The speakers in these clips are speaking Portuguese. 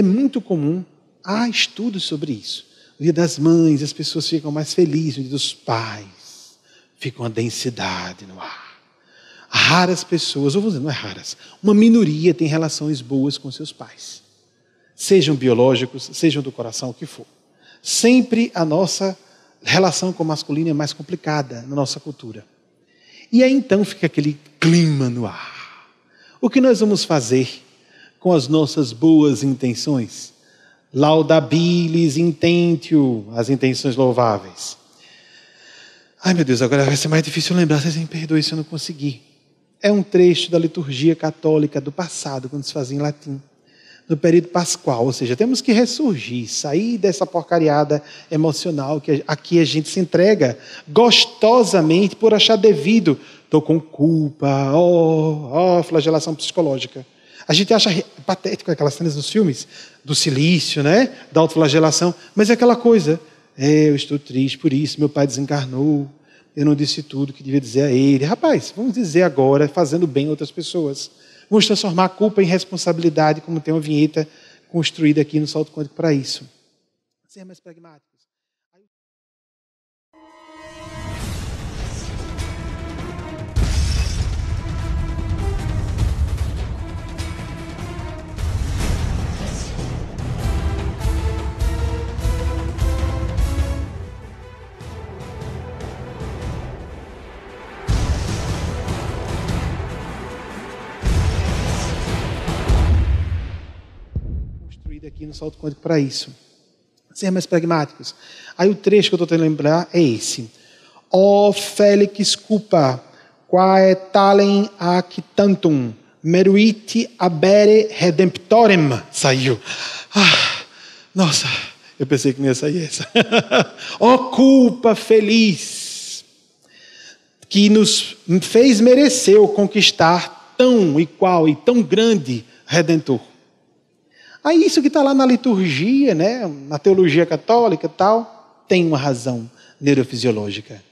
É muito comum, há estudos sobre isso. No dia das mães, as pessoas ficam mais felizes, no dia dos pais, fica uma densidade no ar. Raras pessoas, ou vou dizer, não é raras, uma minoria tem relações boas com seus pais. Sejam biológicos, sejam do coração, o que for. Sempre a nossa relação com o masculino é mais complicada na nossa cultura. E aí então fica aquele clima no ar. O que nós vamos fazer com as nossas boas intenções. Laudabilis intentio, as intenções louváveis. Ai meu Deus, agora vai ser mais difícil lembrar, vocês me perdoem se eu não conseguir. É um trecho da liturgia católica do passado, quando se fazia em latim no período pascual, ou seja, temos que ressurgir, sair dessa porcariada emocional que aqui a gente se entrega gostosamente por achar devido. Estou com culpa, oh, oh, flagelação psicológica. A gente acha patético aquelas cenas dos filmes, do silício, né? da autoflagelação, mas é aquela coisa. É, eu estou triste por isso, meu pai desencarnou, eu não disse tudo que devia dizer a ele. Rapaz, vamos dizer agora, fazendo bem outras pessoas. Vamos transformar a culpa em responsabilidade, como tem uma vinheta construída aqui no Salto Quântico para isso. Ser mais pragmático. aqui no salto quântico para isso. Ser mais pragmáticos. Aí o trecho que eu estou tentando lembrar é esse. Ó Félix culpa, quae talem ac tantum, meruiti abere redemptorem. Saiu. Ah, nossa, eu pensei que não ia sair essa. Ó culpa feliz, que nos fez merecer conquistar tão igual e tão grande Redentor. Aí isso que está lá na liturgia, né, na teologia católica e tal, tem uma razão neurofisiológica.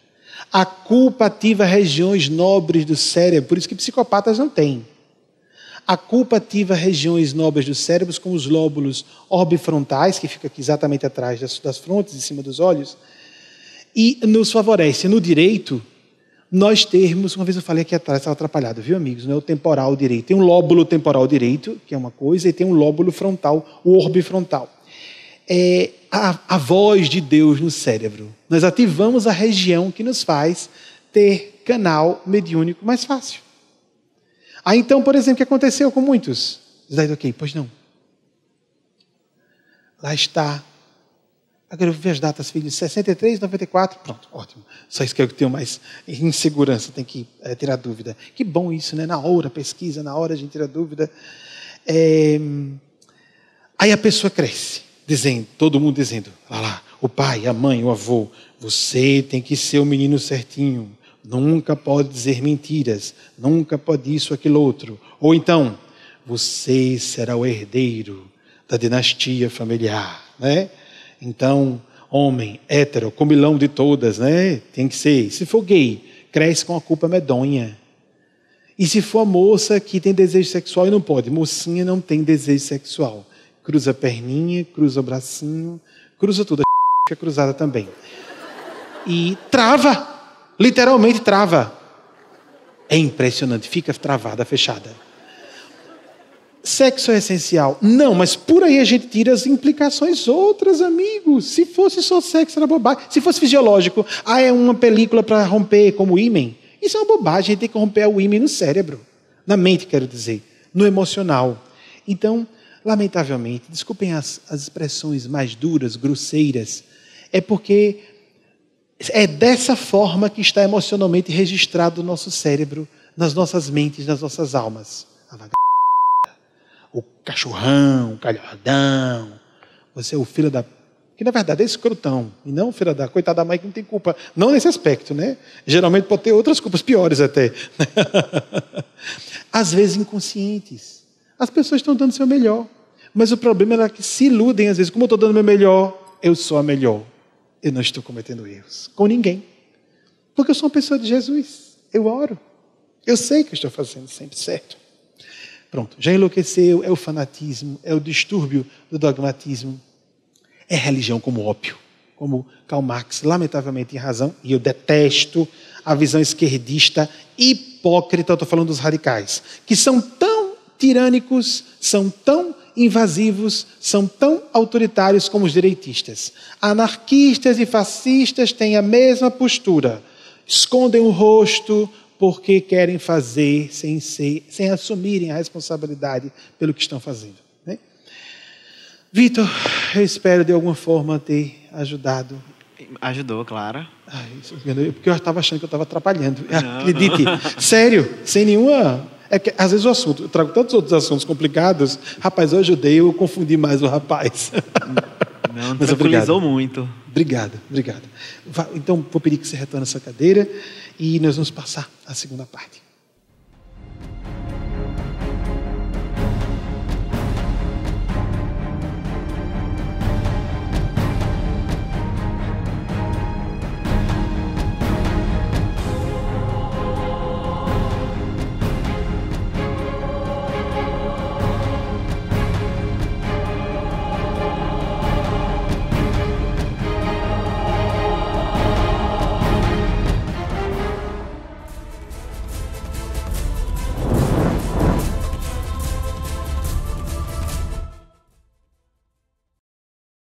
A culpa ativa regiões nobres do cérebro, por isso que psicopatas não têm. A culpa ativa regiões nobres do cérebro, como os lóbulos orbifrontais, que fica aqui exatamente atrás das, das frontes, em cima dos olhos, e nos favorece no direito nós termos, uma vez eu falei aqui atrás, estava atrapalhado, viu, amigos? Não é o temporal direito. Tem um lóbulo temporal direito, que é uma coisa, e tem um lóbulo frontal, o orbe frontal. É a, a voz de Deus no cérebro. Nós ativamos a região que nos faz ter canal mediúnico mais fácil. Aí então, por exemplo, o que aconteceu com muitos? Daí, ok, pois não. Lá está Agora eu vi as datas, filho, 63, 94, pronto, ótimo. Só isso é que eu tenho mais insegurança, tem que é, tirar dúvida. Que bom isso, né? Na hora, pesquisa, na hora a gente tira dúvida. É... Aí a pessoa cresce, dizendo, todo mundo dizendo, lá lá, o pai, a mãe, o avô, você tem que ser o menino certinho, nunca pode dizer mentiras, nunca pode isso, aquilo outro. Ou então, você será o herdeiro da dinastia familiar, né? Então, homem, hétero, comilão de todas, né? Tem que ser. Se for gay, cresce com a culpa medonha. E se for moça que tem desejo sexual e não pode, mocinha não tem desejo sexual. Cruza a perninha, cruza o bracinho, cruza tudo, a cruzada também. E trava, literalmente trava. É impressionante, fica travada, fechada sexo é essencial. Não, mas por aí a gente tira as implicações outras, amigos. Se fosse só sexo, era bobagem. Se fosse fisiológico, ah, é uma película para romper como o Isso é uma bobagem, a gente tem que romper o ímã no cérebro. Na mente, quero dizer. No emocional. Então, lamentavelmente, desculpem as, as expressões mais duras, grosseiras, é porque é dessa forma que está emocionalmente registrado o nosso cérebro, nas nossas mentes, nas nossas almas cachorrão, calhordão. Você é o filho da. Que na verdade é escrutão e não filho da. Coitada da mãe que não tem culpa. Não nesse aspecto, né? Geralmente pode ter outras culpas piores até. Às vezes inconscientes. As pessoas estão dando o seu melhor. Mas o problema é que se iludem, às vezes, como eu estou dando o meu melhor, eu sou a melhor. Eu não estou cometendo erros com ninguém. Porque eu sou uma pessoa de Jesus. Eu oro. Eu sei que estou fazendo sempre certo. Pronto, já enlouqueceu, é o fanatismo, é o distúrbio do dogmatismo, é religião como ópio, como Karl Marx, lamentavelmente em razão, e eu detesto a visão esquerdista hipócrita, eu estou falando dos radicais, que são tão tirânicos, são tão invasivos, são tão autoritários como os direitistas. Anarquistas e fascistas têm a mesma postura. Escondem o rosto, porque querem fazer sem, ser, sem assumirem a responsabilidade pelo que estão fazendo. Né? Vitor, eu espero de alguma forma ter ajudado. Ajudou, claro. Ai, ah, é porque eu estava achando que eu estava atrapalhando. Não, Acredite, não. sério, sem nenhuma é porque às vezes o assunto, eu trago tantos outros assuntos complicados. Rapaz, eu ajudei, eu confundi mais o rapaz. Hum, não, Mas tranquilizou obrigado. muito. Obrigado, obrigado. Então, vou pedir que você retorne essa cadeira e nós vamos passar a segunda parte.